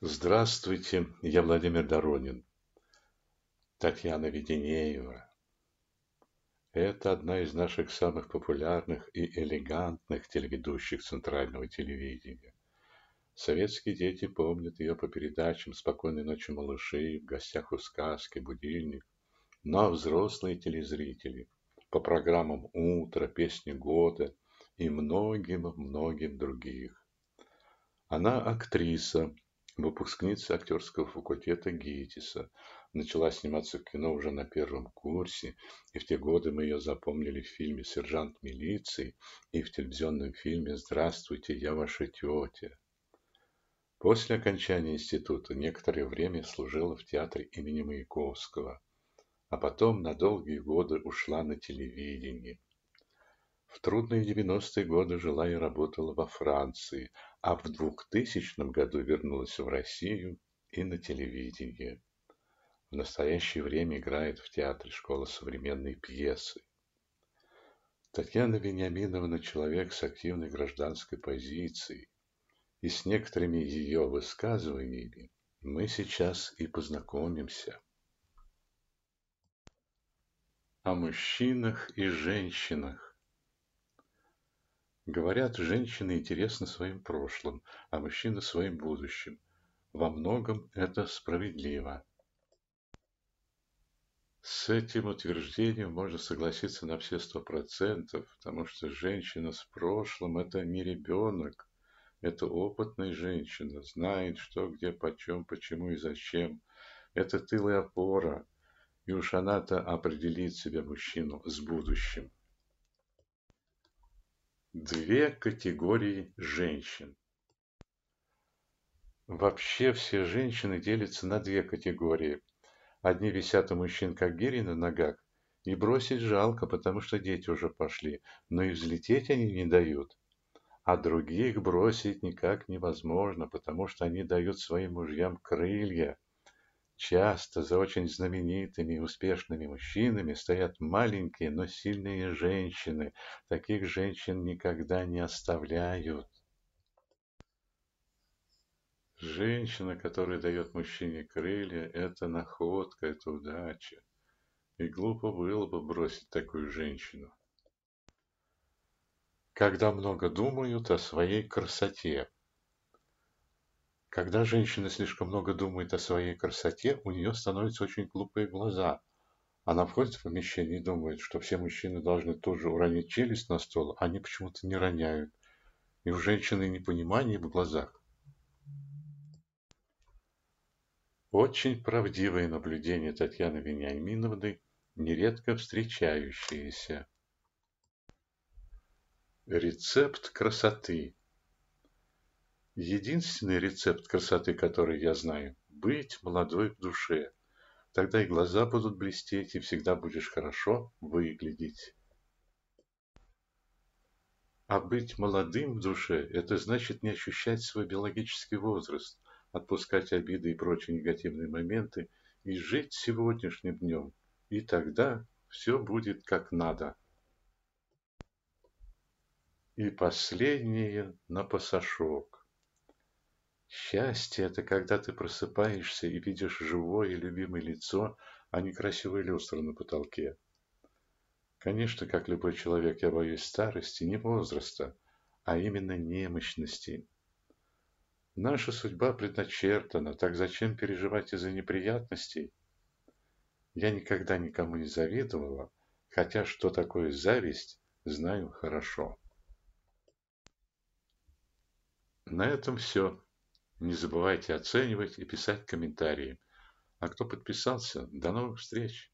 Здравствуйте, я Владимир Доронин. Татьяна Веденеева. Это одна из наших самых популярных и элегантных телеведущих центрального телевидения. Советские дети помнят ее по передачам «Спокойной ночи, малыши», «В гостях у сказки», «Будильник». Но ну, а взрослые телезрители по программам «Утро», «Песни года» и многим-многим других. Она актриса, Выпускница актерского факультета ГИТИСа, начала сниматься в кино уже на первом курсе, и в те годы мы ее запомнили в фильме «Сержант милиции» и в телевизионном фильме «Здравствуйте, я ваша тетя». После окончания института некоторое время служила в театре имени Маяковского, а потом на долгие годы ушла на телевидение. В трудные девяностые годы жила и работала во Франции, а в 2000 году вернулась в Россию и на телевидение. В настоящее время играет в театре школа современной пьесы. Татьяна Вениаминовна – человек с активной гражданской позицией, и с некоторыми ее высказываниями мы сейчас и познакомимся. О мужчинах и женщинах Говорят, женщины интересны своим прошлым, а мужчины своим будущим. Во многом это справедливо. С этим утверждением можно согласиться на все сто процентов, потому что женщина с прошлым – это не ребенок, это опытная женщина, знает, что, где, почем, почему и зачем. Это тыл и опора, и уж она-то определит себе мужчину с будущим две категории женщин. Вообще все женщины делятся на две категории. Одни висят у мужчин как гири на ногах, и бросить жалко, потому что дети уже пошли, но и взлететь они не дают. А других бросить никак невозможно, потому что они дают своим мужьям крылья. Часто за очень знаменитыми и успешными мужчинами стоят маленькие, но сильные женщины. Таких женщин никогда не оставляют. Женщина, которая дает мужчине крылья, это находка, это удача. И глупо было бы бросить такую женщину. Когда много думают о своей красоте, когда женщина слишком много думает о своей красоте, у нее становятся очень глупые глаза. Она входит в помещение и думает, что все мужчины должны тоже уронить челюсть на стол, а они почему-то не роняют. И у женщины непонимание в глазах. Очень правдивые наблюдения Татьяны Вениаминовны, нередко встречающиеся. Рецепт красоты Единственный рецепт красоты, который я знаю – быть молодой в душе. Тогда и глаза будут блестеть, и всегда будешь хорошо выглядеть. А быть молодым в душе – это значит не ощущать свой биологический возраст, отпускать обиды и прочие негативные моменты и жить сегодняшним днем. И тогда все будет как надо. И последнее на пасашок. Счастье – это когда ты просыпаешься и видишь живое любимое лицо, а не красивые люстры на потолке. Конечно, как любой человек, я боюсь старости, не возраста, а именно немощности. Наша судьба предначертана, так зачем переживать из-за неприятностей? Я никогда никому не завидовала, хотя что такое зависть, знаю хорошо. На этом все. Не забывайте оценивать и писать комментарии. А кто подписался, до новых встреч!